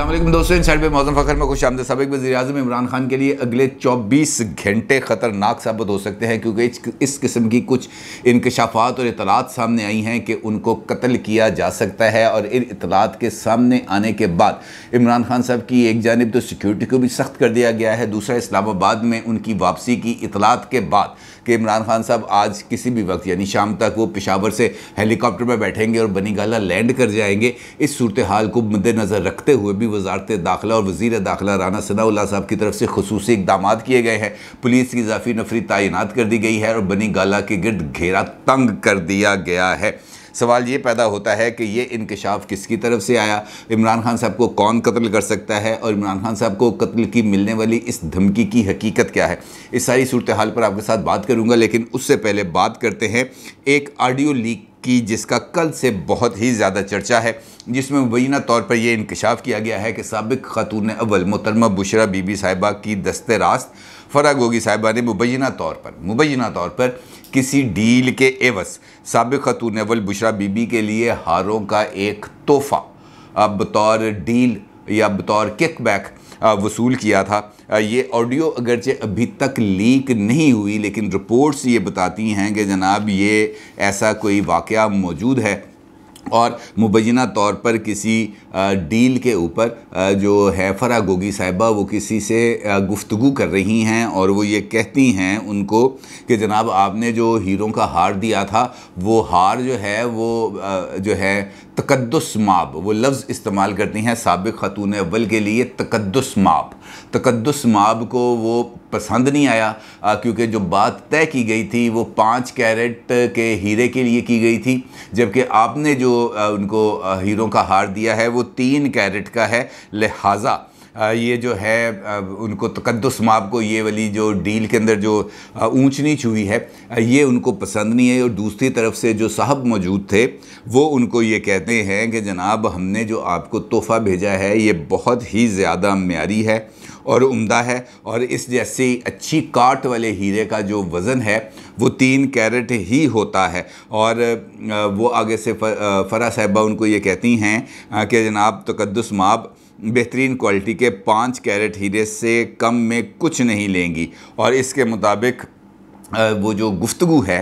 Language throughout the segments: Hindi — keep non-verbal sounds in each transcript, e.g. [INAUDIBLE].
असलम दोस्तों इन साइड पर मौजम फ़खर में खुश आमद सबक वजी अजम इमरान खान के लिए अगले 24 घंटे ख़तरनाक साबित हो सकते हैं क्योंकि इस किस्म की कुछ इनकशाफात और इतलात सामने आई हैं कि उनको कत्ल किया जा सकता है और इन इतलात के सामने आने के बाद इमरान खान साहब की एक जानब तो सिक्योरिटी को भी सख्त कर दिया गया है दूसरा इस्लामाबाद में उनकी वापसी की इतलात के बाद कि इमरान खान साहब आज किसी भी वक्त यानी शाम तक वो पिशावर से हेलीकॉप्टर पर बैठेंगे और बनीगाला लैंड कर जाएंगे इस सूरत हाल को मद्देनज़र रखते हुए भी वजारत दाखिला और वजीर दाखिला राना सनाउल्ला साहब की तरफ से खसूस इकदाम किए गए हैं पुलिस की इजाफी नफरी तैनात कर दी गई है और बनी गाला के गिरद घेरा तंग कर दिया गया है सवाल ये पैदा होता है कि ये इंकशाफ किसकी तरफ से आया इमरान खान साहब को कौन कत्ल कर सकता है और इमरान खान साहब को कत्ल की मिलने वाली इस धमकी की हकीकत क्या है इस सारी सूरत हाल पर आपके साथ बात करूँगा लेकिन उससे पहले बात करते हैं एक ऑडियो लीक की जिसका कल से बहुत ही ज़्यादा चर्चा है जिसमें मुबैना तौर पर यह इंकशाफ किया गया है कि सबक खातून अव्वल मोतरमा बुशरा बीबी साहिबा की दस्त रास्त फरा गोगी साहिबा ने मुबैना तौर पर मुबैना तौर पर किसी डील के एवस सबक खातून अव्वल बुशरा बीबी के लिए हारों का एक तोहफ़ा अब बतौर डील या बतौर किक बैक वसूल किया था ये ऑडियो अगरचे अभी तक लीक नहीं हुई लेकिन रिपोर्ट्स ये बताती हैं कि जनाब ये ऐसा कोई वाक़ मौजूद है और मुबैना तौर पर किसी डील के ऊपर जो है फरा गोगी साहिबा वो किसी से गुफ्तु कर रही हैं और वो ये कहती हैं उनको कि जनाब आपने जो हीरों का हार दिया था वो हार जो है वो जो है तकदस माप वो लफ्ज़ इस्तेमाल करती हैं सबक ख़तून अव्वल के लिए तकदस माप तकदस माप को वो पसंद नहीं आया क्योंकि जो बात तय की गई थी वो पाँच कैरेट के हीरे के लिए की गई थी जबकि आपने जो उनको हीरों का हार दिया है वो तीन कैरेट का है लिहाजा ये जो है उनको तकदस माप को ये वाली जो डील के अंदर जो ऊँच नीच हुई है ये उनको पसंद नहीं है और दूसरी तरफ से जो साहब मौजूद थे वो उनको ये कहते हैं कि जनाब हमने जो आपको तोहफ़ा भेजा है ये बहुत ही ज़्यादा म्यारी है और उम्दा है और इस जैसी अच्छी काट वाले हीरे का जो वज़न है वो तीन कैरेट ही होता है और वो आगे से फरा साहबा उनको ये कहती हैं कि जनाब तकदस माब बेहतरीन क्वालिटी के पाँच कैरेट हीरे से कम में कुछ नहीं लेंगी और इसके मुताबिक वो जो गुफ्तु है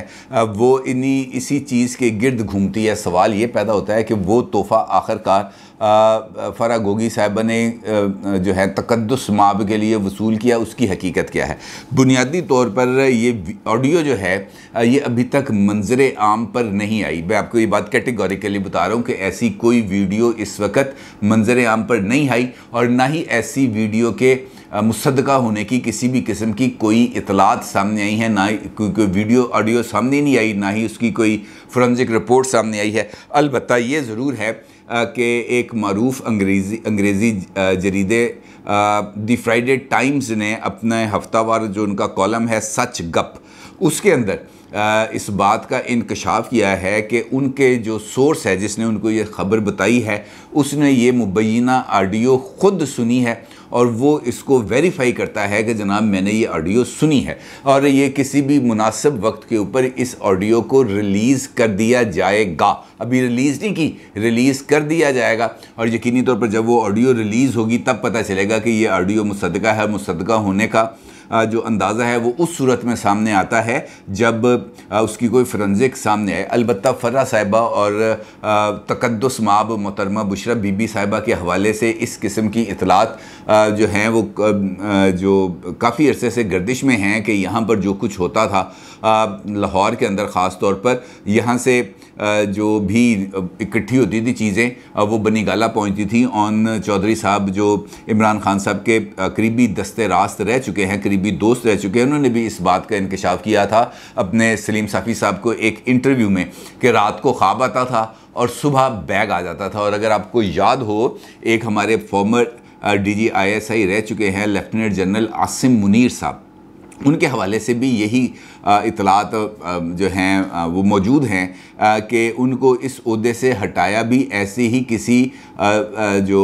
वो इन्हीं इसी चीज़ के गिर्द घूमती है सवाल ये पैदा होता है कि वो तोहफ़ा आखिरकार फ़रा गोगी साहब ने जो है तकदस माब के लिए वसूल किया उसकी हकीकत क्या है बुनियादी तौर पर ये ऑडियो जो है ये अभी तक मंजर आम पर नहीं आई मैं आपको ये बात कैटेगोरिकली बता रहा हूँ कि ऐसी कोई वीडियो इस वक्त मंजर आम पर नहीं आई और ना ही ऐसी वीडियो के मुसदका होने की किसी भी किस्म की कोई इतलात सामने आई है ना कोई कोई वीडियो ऑडियो सामने नहीं आई ना ही उसकी कोई फोरेंसिक रिपोर्ट सामने आई है अलबत् ये ज़रूर है कि एक मरूफ अंग्रेज़ी अंग्रेज़ी जरीदे दी फ्राइडे टाइम्स ने अपने हफ्तावार जो उनका कॉलम है सच गप उसके अंदर इस बात का इनकशाफ किया है कि उनके जो सोर्स है जिसने उनको ये खबर बताई है उसने ये मुबैना आडियो ख़ुद सुनी है और वो इसको वेरीफाई करता है कि जनाब मैंने ये ऑडियो सुनी है और ये किसी भी मुनासिब वक्त के ऊपर इस ऑडियो को रिलीज़ कर दिया जाएगा अभी रिलीज़ नहीं की रिलीज़ कर दिया जाएगा और यकीनी तौर पर जब वो ऑडियो रिलीज़ होगी तब पता चलेगा कि ये ऑडियो मुसदा है मुसदा होने का जो अंदाज़ा है वो उस सूरत में सामने आता है जब उसकी कोई फ्रेंजिक सामने आए अलबत् फ़र्रा साहिबा और तकदस माब मोतरमा बुशरा बीबी साहिबा के हवाले से इस किस्म की इतलात जो हैं वो जो काफ़ी अरसे से गर्दिश में हैं कि यहाँ पर जो कुछ होता था लाहौर के अंदर ख़ास तौर पर यहाँ से जो भी इकट्ठी होती थी चीज़ें वो गाला पहुँचती थी ऑन चौधरी साहब जो इमरान खान साहब के करीबी दस्ते रास्त रह चुके हैं करीबी दोस्त रह चुके हैं उन्होंने भी इस बात का इंकशाफ किया था अपने सलीम साफ़ी साहब को एक इंटरव्यू में कि रात को ख्वाब आता था और सुबह बैग आ जाता था और अगर आपको याद हो एक हमारे फॉर्मर एस आई रह चुके हैं लेफ्टिनेंट जनरल आसिम मुनीर साहब उनके हवाले से भी यही इतलात जो हैं वो मौजूद हैं कि उनको इस अहदे से हटाया भी ऐसे ही किसी जो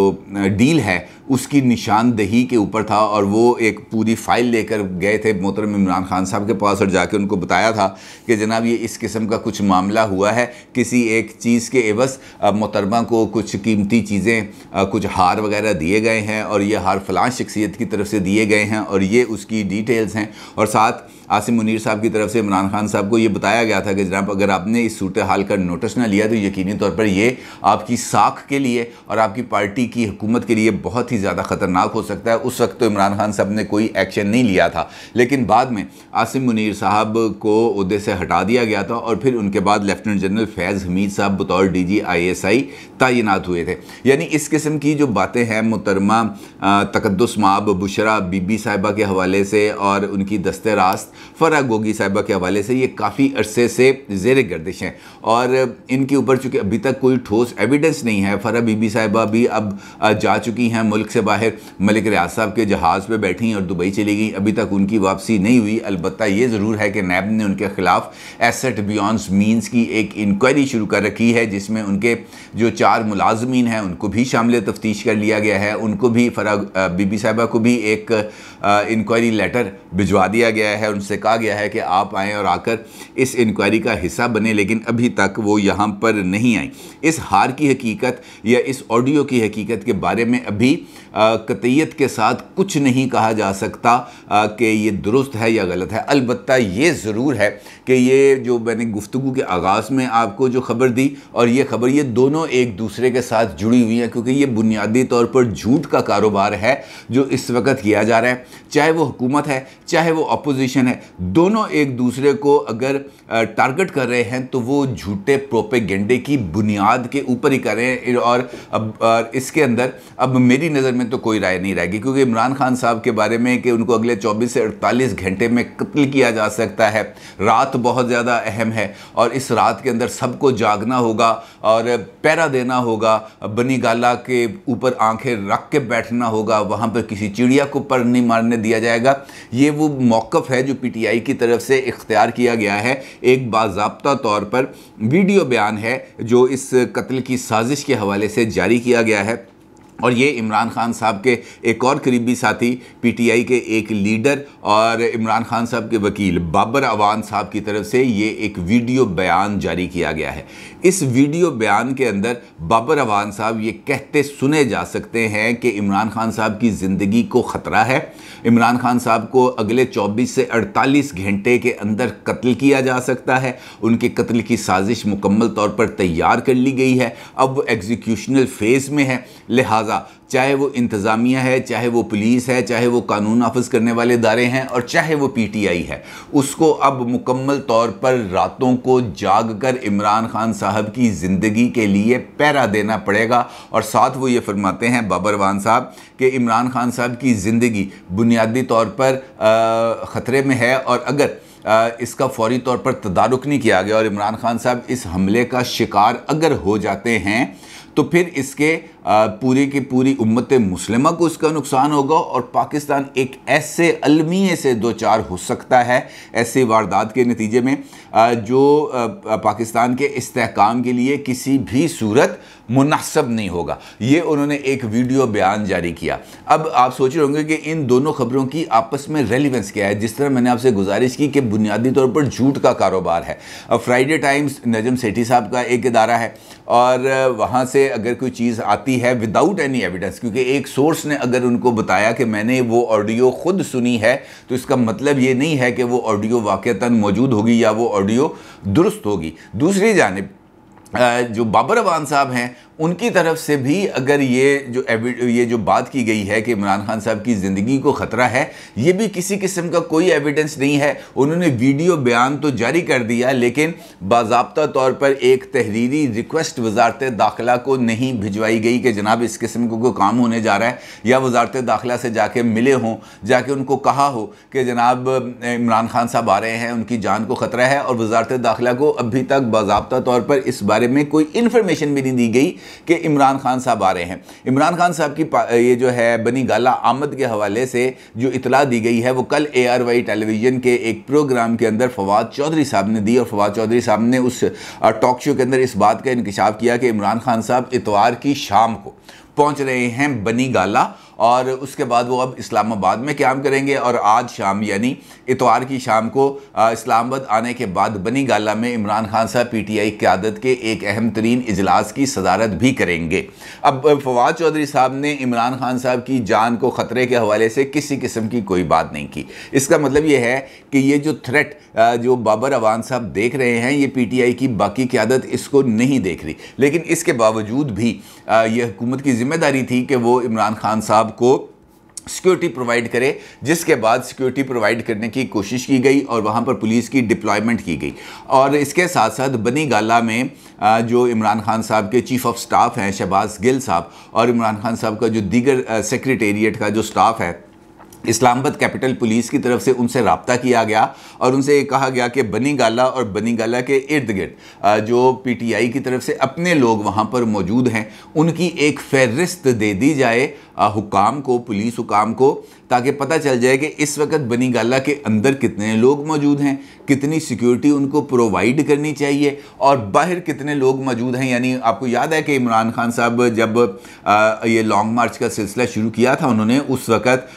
डील है उसकी निशानदही के ऊपर था और वो एक पूरी फाइल लेकर गए थे मोहतरम इमरान खान साहब के पास और जाके उनको बताया था कि जनाब ये इस किस्म का कुछ मामला हुआ है किसी एक चीज़ के एवस मोहतरमा को कुछ कीमती चीज़ें कुछ हार वगैरह दिए गए हैं और ये हार फलां शख्सियत की तरफ से दिए गए हैं और ये उसकी डिटेल्स हैं और साथ आसिम मुनीर साहब की तरफ से इमरान खान साहब को ये बताया गया था कि जनाब अगर आपने इस सूरत हाल का नोटिस ना लिया तो यकीनी तौर पर ये आपकी साख के लिए और आपकी पार्टी की हुकूमत के लिए बहुत ही ज़्यादा ख़तरनाक हो सकता है उस वक्त तो इमरान खान साहब ने कोई एक्शन नहीं लिया था लेकिन बाद में आसिम मुनीर साहब को उहदे से हटा दिया गया था और फिर उनके बाद लेफ्टिनेंट जनरल फैज़ हमीद साहब बतौर D G I S I तैनात हुए थे यानी इस किस्म की जो बातें हैं मुतरमा तकदस माब बुशरा बीबी साहिबा के हवाले से और उनकी दस्ते रास्त फ़रा गोगी साहिबा के हवाले से ये काफ़ी अरसे से जेर गर्दिश हैं और इनके ऊपर चूँकि अभी तक कोई ठोस एविडेंस नहीं है फ़रा बीबी साहिबा भी अब जा चुकी हैं मुल्क से बाहर मलिक रियाज साहब के जहाज़ पर बैठी और दुबई चली गई अभी तक उनकी वापसी नहीं हुई अलबत्त ये ज़रूर है कि नैब ने उनके ख़िलाफ़ एसेट बियॉन्स मीनस की एक इंक्वायरी शुरू कर रखी है जिसमें उनके जो चार मुलाजमीन हैं उनको भी शामिल तफ्तीश कर लिया गया है उनको भी फरा बीबी साहिबा को भी एक इंक्वायरी लेटर भिजवा दिया गया है उनसे उनसे कहा गया है कि आप आएँ और आकर इस इंक्वायरी का हिस्सा बने लेकिन अभी तक वो यहाँ पर नहीं आई इस हार की हकीकत या इस ऑडियो की हकीकत के बारे में अभी कतयत के साथ कुछ नहीं कहा जा सकता कि ये दुरुस्त है या गलत है अलबत् ये ज़रूर है कि ये जो मैंने गुफ्तु के आगाज़ में आपको जो ख़बर दी और ये ख़बर ये दोनों एक दूसरे के साथ जुड़ी हुई हैं क्योंकि ये बुनियादी तौर पर झूठ का कारोबार है जो इस वक्त किया जा रहा है चाहे वो हुकूमत है चाहे वो अपोजिशन है दोनों एक दूसरे को अगर टारगेट कर रहे हैं तो वो झूठे प्रोपेगेंडे की बुनियाद के ऊपर ही कर रहे हैं और अब इसके अंदर अब मेरी नज़र में तो कोई राय नहीं रहेगी क्योंकि इमरान खान साहब के बारे में कि उनको अगले 24 से 48 घंटे में कत्ल किया जा सकता है रात बहुत ज़्यादा अहम है और इस रात के अंदर सबको जागना होगा और पैरा देना होगा बनी गाला के ऊपर आँखें रख के बैठना होगा वहाँ पर किसी चिड़िया को पर नहीं मारने दिया जाएगा ये वो मौक़ है जो पी की तरफ से इख्तियार किया गया है एक बाबा तौर पर वीडियो बयान है जो इस कत्ल की साजिश के हवाले से जारी किया गया है और ये इमरान खान साहब के एक और करीबी साथी पीटीआई के एक लीडर और इमरान खान साहब के वकील बाबर अवान साहब की तरफ से ये एक वीडियो बयान जारी किया गया है इस वीडियो बयान के अंदर बाबर अवान साहब ये कहते सुने जा सकते हैं कि इमरान खान साहब की ज़िंदगी को ख़तरा है इमरान खान साहब को अगले 24 से 48 घंटे के अंदर कत्ल किया जा सकता है उनके कत्ल की साजिश मुकम्मल तौर पर तैयार कर ली गई है अब एग्जीक्यूशनल फेज़ में है लिहाजा लिहाजा चाहे वो इंतज़ामिया है चाहे वो पुलिस है चाहे वो कानून नाफज करने वाले इदारे हैं और चाहे वो पी टी आई है उसको अब मुकम्मल तौर पर रातों को जाग कर इमरान खान साहब की ज़िंदगी के लिए पैरा देना पड़ेगा और साथ वो ये फरमाते हैं बाबरवान साहब कि इमरान खान साहब की ज़िंदगी बुनियादी तौर पर ख़तरे में है और अगर इसका फौरी तौर पर तदारक नहीं किया गया और इमरान खान साहब इस हमले का शिकार अगर हो जाते हैं तो फिर इसके पूरी की पूरी उम्मत मुस्लिमा को इसका नुकसान होगा और पाकिस्तान एक ऐसे अलमिए से दो चार हो सकता है ऐसी वारदात के नतीजे में जो पाकिस्तान के इसकाम के लिए किसी भी सूरत मुनासब नहीं होगा ये उन्होंने एक वीडियो बयान जारी किया अब आप सोच रहे होंगे कि इन दोनों खबरों की आपस में रेलिवेंस क्या है जिस तरह मैंने आपसे गुजारिश की कि बुनियादी तौर पर झूठ का कारोबार है फ्राइडे टाइम्स नजम सेठी साहब का एक इदारा है और वहाँ से अगर कोई चीज़ आती की है विदाउट एनी एविडेंस क्योंकि एक सोर्स ने अगर उनको बताया कि मैंने वो ऑडियो खुद सुनी है तो इसका मतलब ये नहीं है कि वो ऑडियो वाक़ता मौजूद होगी या वो ऑडियो दुरुस्त होगी दूसरी जानब जो बाबर अवान साहब हैं उनकी तरफ से भी अगर ये जो ये जो बात की गई है कि इमरान खान साहब की ज़िंदगी को ख़तरा है ये भी किसी किस्म का कोई एविडेंस नहीं है उन्होंने वीडियो बयान तो जारी कर दिया लेकिन बाबा तौर पर एक तहरीरी रिक्वेस्ट वजारत दाखिला को नहीं भिजवाई गई कि जनाब इस किस्म को कोई काम होने जा रहा है या वजारत दाखिला से जाके मिले हों जाके उनको कहा हो कि जनाब इमरान खान साहब आ रहे हैं उनकी जान को ख़तरा है और वजारत दाखिला को अभी तक बाबा तौर पर इस बारे में कोई इन्फॉर्मेशन भी नहीं दी गई कि इमरान खान साहब आ रहे हैं इमरान खान साहब की ये जो है बनी गाला आमद के हवाले से जो इतला दी गई है वो कल ए आर वाई टेलीविज़न के एक प्रोग्राम के अंदर फवाद चौधरी साहब ने दी और फवाद चौधरी साहब ने उस टॉक शो के अंदर इस बात का इंकशाफ किया कि इमरान खान साहब इतवार की शाम को पहुंच रहे हैं बनी गाला और उसके बाद वो अब इस्लामाबाद में क्याम करेंगे और आज शाम यानी इतवार की शाम को इस्लामाबाद आने के बाद बनी गाला में इमरान खान साहब पी टी आई क्यादत के एक अहम तरीन इजलास की सदारत भी करेंगे अब फवाद चौधरी साहब ने इमरान खान साहब की जान को ख़तरे के हवाले से किसी किस्म की कोई बात नहीं की इसका मतलब ये है कि ये जो थ्रेट जो बाबर अवान साहब देख रहे हैं ये पी टी आई की बाकी क्यादत इसको नहीं देख रही लेकिन इसके बावजूद भी ये हुकूमत की जिम्मेदारी थी कि वो इमरान खान साहब को सिक्योरिटी प्रोवाइड करे जिसके बाद सिक्योरिटी प्रोवाइड करने की कोशिश की गई और वहाँ पर पुलिस की डिप्लॉयमेंट की गई और इसके साथ साथ बनी गाला में जो इमरान खान साहब के चीफ ऑफ स्टाफ हैं शहबाज गिल साहब और इमरान खान साहब का जो दीगर सेक्रेटेरिएट का जो स्टाफ है इस्लामाबाद कैपिटल पुलिस की तरफ से उनसे रबता किया गया और उनसे ये कहा गया कि बनी गाला और बनी गाला के इर्द गिर्द जो पी टी आई की तरफ से अपने लोग वहाँ पर मौजूद हैं उनकी एक फहरिस्त दे दी जाए हुकाम को पुलिस हुकाम को ताकि पता चल जाए कि इस वक्त बनी गाला के अंदर कितने लोग मौजूद हैं कितनी सिक्योरिटी उनको प्रोवाइड करनी चाहिए और बाहर कितने लोग मौजूद हैं यानी आपको याद है कि इमरान खान साहब जब आ, ये लॉन्ग मार्च का सिलसिला शुरू किया था उन्होंने उस वक्त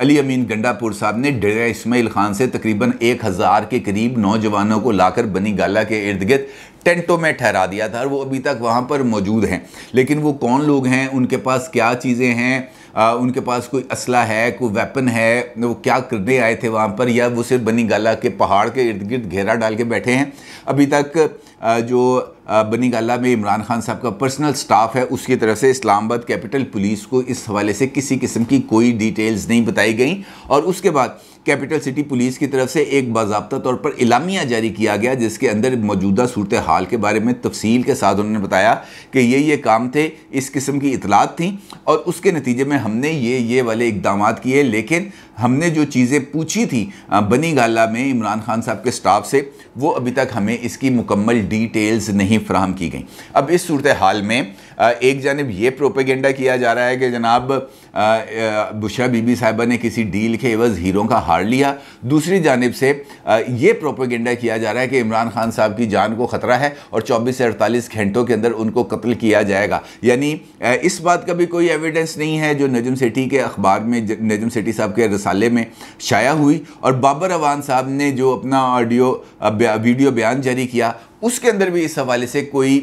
अली अमीन गंडापुर साहब ने डेरा इसमाइल खान से तकरीबन एक हज़ार के करीब नौजवानों को लाकर बनी गाला के इर्द गिर्द टेंटों में ठहरा दिया था और वो अभी तक वहाँ पर मौजूद हैं लेकिन वो कौन लोग हैं उनके पास क्या चीज़ें हैं आ, उनके पास कोई असला है कोई वेपन है वो क्या करने आए थे वहाँ पर या वो सिर्फ बनी गाला के पहाड़ के इर्द गिर्द घेरा डाल के बैठे हैं अभी तक आ, जो बनी गला में इमरान खान साहब का पर्सनल स्टाफ है उसकी तरफ से इस्लामाबाद कैपिटल पुलिस को इस हवाले से किसी किस्म की कोई डिटेल्स नहीं बताई गई और उसके बाद कैपिटल सिटी पुलिस की तरफ से एक बाबा तौर पर इलामिया जारी किया गया जिसके अंदर मौजूदा सूरत हाल के बारे में तफसील के साथ उन्होंने बताया कि ये ये काम थे इस किस्म की इतलात थी और उसके नतीजे में हमने ये ये वाले इकदाम किए लेकिन हमने जो चीज़ें पूछी थी बनी गाला में इमरान खान साहब के स्टाफ से वो अभी तक हमें इसकी मुकम्मल डिटेल्स नहीं नहीं फ्राहम की गई अब इस सूरत हाल में एक जानब ये प्रोपेगेंडा किया जा रहा है कि जनाब बुशरा बीबी साहिबा ने किसी डील के एवज़ हीरों का हार लिया दूसरी जानब से ये प्रोपेगेंडा किया जा रहा है कि इमरान खान साहब की जान को ख़तरा है और चौबीस से अड़तालीस घंटों के अंदर उनको कत्ल किया जाएगा यानी इस बात का भी कोई एविडेंस नहीं है जो नजम सेठी के अखबार में नजम सेठी साहब के रसाले में शाया हुई और बाबर अवान साहब ने जो अपना ऑडियो वीडियो बयान जारी किया उसके अंदर भी इस हवाले से कोई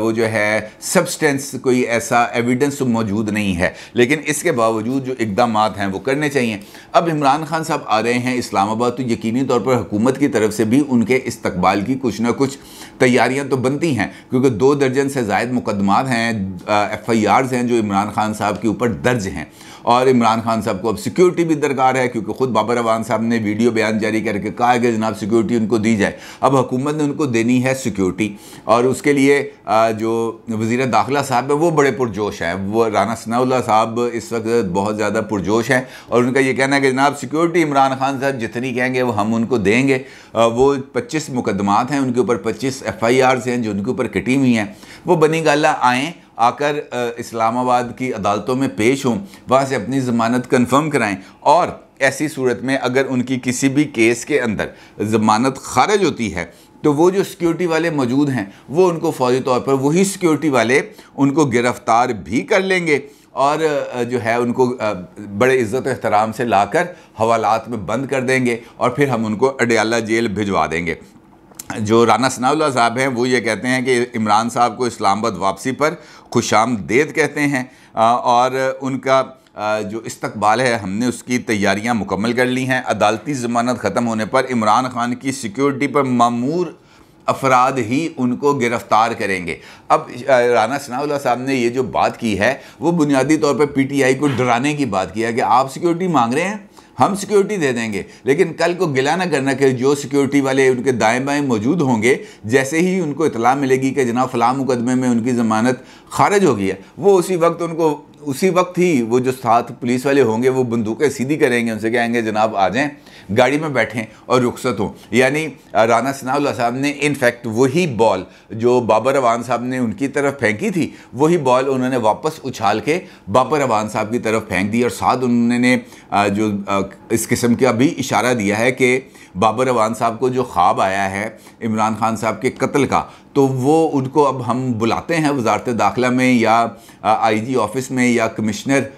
वो जो है सबस्ट एक्सटेंस कोई ऐसा एविडेंस तो मौजूद नहीं है लेकिन इसके बावजूद जो इकदाम हैं वो करने चाहिए अब इमरान खान साहब आ रहे हैं इस्लामाबाद तो यकीनी तौर पर हुकूमत की तरफ से भी उनके इस्तबाल की कुछ ना कुछ तैयारियाँ तो बनती हैं क्योंकि दो दर्जन से जायद मुकदमात हैं एफ आई हैं जो इमरान खान साहब के ऊपर दर्ज हैं और इमरान खान साहब को अब सिक्योरिटी भी दरकार है क्योंकि खुद बाबर अवान साहब ने वीडियो बयान जारी करके कहा है कि जनाब सिक्योरिटी उनको दी जाए अब हुकूमत ने उनको देनी है सिक्योरिटी और उसके लिए जो वजीर दाखिला साहब है वो बड़े पुरजोश हैं वो राना सनाउल्ला साहब इस वक्त बहुत ज़्यादा पुरजोश हैं और उनका ये कहना है कि जनाब सिक्योरिटी इमरान खान साहब जितनी कहेंगे वो हम उनको देंगे वो पच्चीस मुकदमात हैं उनके ऊपर पच्चीस एफ आई आर्स हैं जो उनके ऊपर कटी हुई हैं वो बनी गल आएँ आकर इस्लामाबाद की अदालतों में पेश हों वहाँ से अपनी ज़मानत कन्फर्म कराएँ और ऐसी सूरत में अगर उनकी किसी भी केस के अंदर ज़मानत खारिज होती है तो वो जो सिक्योरिटी वाले मौजूद हैं वो उनको फौरी तौर पर वही सिक्योरिटी वाले उनको गिरफ़्तार भी कर लेंगे और जो है उनको बड़े इज़्ज़त एहतराम से लाकर हवालात में बंद कर देंगे और फिर हम उनको अडयाला जेल भिजवा देंगे जो राना सनाउल्ला साहब हैं वो ये कहते हैं कि इमरान साहब को इस्लामाबाद वापसी पर आमदेद कहते हैं और उनका जो इस्तबाल है हमने उसकी तैयारियां मुकम्मल कर ली हैं अदालती ज़मानत ख़त्म होने पर इमरान खान की सिक्योरिटी पर मामूर अफराद ही उनको गिरफ़्तार करेंगे अब राना सनाउल्ला साहब ने ये जो बात की है वो बुनियादी तौर पर आई को डराने की बात की है कि आप सिक्योरिटी मांग रहे हैं हम सिक्योरिटी दे देंगे लेकिन कल को गिला ना करना कि जो सिक्योरिटी वाले उनके दाएं बाएं मौजूद होंगे जैसे ही उनको इतला मिलेगी कि जनाब फला मुकदमे में उनकी ज़मानत खारिज हो गई है वो उसी वक्त उनको उसी वक्त ही वो जो साथ पुलिस वाले होंगे वो बंदूकें सीधी करेंगे उनसे कहेंगे जनाब आ जाएं गाड़ी में बैठें और रुखसत हो यानी राना सनाउल्ला साहब ने इनफैक्ट वही बॉल जो बाबर अवान साहब ने उनकी तरफ फेंकी थी वही बॉल उन्होंने वापस उछाल के बाबर अवान साहब की तरफ फेंक दी और साथ उन्होंने जो इस किस्म का भी इशारा दिया है कि बाबर अवान साहब को जो ख्वाब आया है इमरान खान साहब के कत्ल का तो वो उनको अब हम बुलाते हैं वजारत दाखिला में या आईजी ऑफिस में या कमिश्नर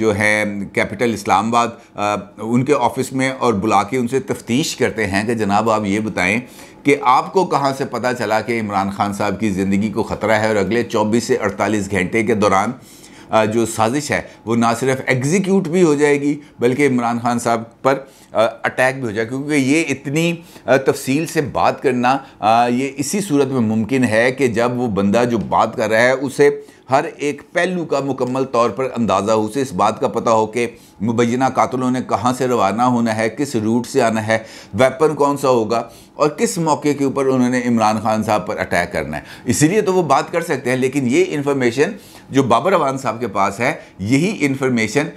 जो है कैपिटल इस्लामाबाद उनके ऑफिस में और बुला के उनसे तफ्तीश करते हैं कि जनाब आप ये बताएं कि आपको कहाँ से पता चला कि इमरान खान साहब की ज़िंदगी को ख़तरा है और अगले 24 से 48 घंटे के दौरान जो साजिश है वो ना सिर्फ एग्जीक्यूट भी हो जाएगी बल्कि इमरान खान साहब पर अटैक भी हो जाएगा क्योंकि ये इतनी तफसील से बात करना ये इसी सूरत में मुमकिन है कि जब वो बंदा जो बात कर रहा है उसे हर एक पहलू का मुकम्मल तौर पर अंदाज़ा हो उसे इस बात का पता हो कि मुबैना कातलों ने कहाँ से रवाना होना है किस रूट से आना है वेपन कौन सा होगा और किस मौके के ऊपर उन्होंने इमरान खान साहब पर अटैक करना है इसीलिए तो वो बात कर सकते हैं लेकिन ये इन्फॉर्मेशन जो बाबर अवान साहब के पास है यही इन्फॉर्मेशन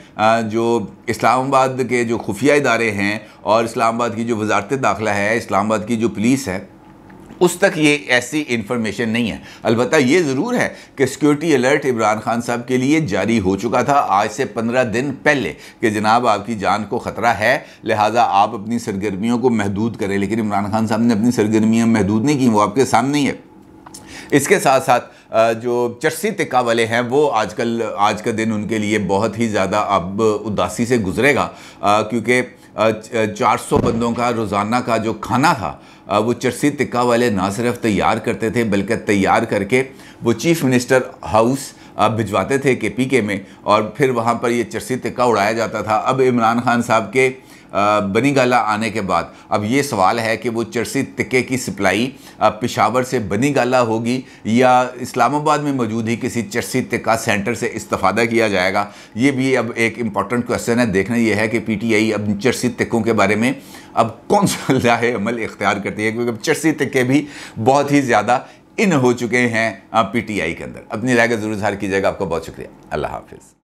जो इस्लामाबाद के जो खुफिया इदारे हैं और इस्लामाबाद की जो वजारत दाखिला है इस्लामाबाद की जो पुलिस है उस तक ये ऐसी इन्फॉर्मेशन नहीं है अलबत् ये ज़रूर है कि सिक्योरिटी अलर्ट इमरान खान साहब के लिए जारी हो चुका था आज से पंद्रह दिन पहले कि जनाब आपकी जान को ख़तरा है लिहाजा आप अपनी सरगर्मियों को महदूद करें लेकिन इमरान खान साहब ने अपनी सरगर्मियाँ महदूद नहीं की वो आपके सामने ही है इसके साथ साथ जो चरसी तिक्का वाले हैं वो आजकल आज का दिन उनके लिए बहुत ही ज़्यादा अब उदासी से गुजरेगा क्योंकि 400 बंदों का रोज़ाना का जो खाना था वो चरसी टिक्का वाले ना सिर्फ तैयार करते थे बल्कि तैयार करके वो चीफ़ मिनिस्टर हाउस भिजवाते थे के पी के में और फिर वहाँ पर ये चरसी टिक्का उड़ाया जाता था अब इमरान खान साहब के बनीगाला आने के बाद अब ये सवाल है कि वो चर्सी तिक्के की सप्लाई पिशावर से बनीगाला होगी या इस्लामाबाद में मौजूद ही किसी चरसी तिक्का सेंटर से इस्तादा किया जाएगा ये भी अब एक इम्पॉर्टेंट क्वेश्चन है देखना यह है कि पी टी आई अब चर्सी तिक्कों के बारे में अब कौन सा [LAUGHS] लाहे अमल इख्तियार करती है क्योंकि अब चर्सी तिक्के भी बहुत ही ज़्यादा इन हो चुके हैं पी टी आई के अंदर अपनी राय का जरूर इजहार कीजिएगा आपका बहुत शुक्रिया अल्लाह हाफिज़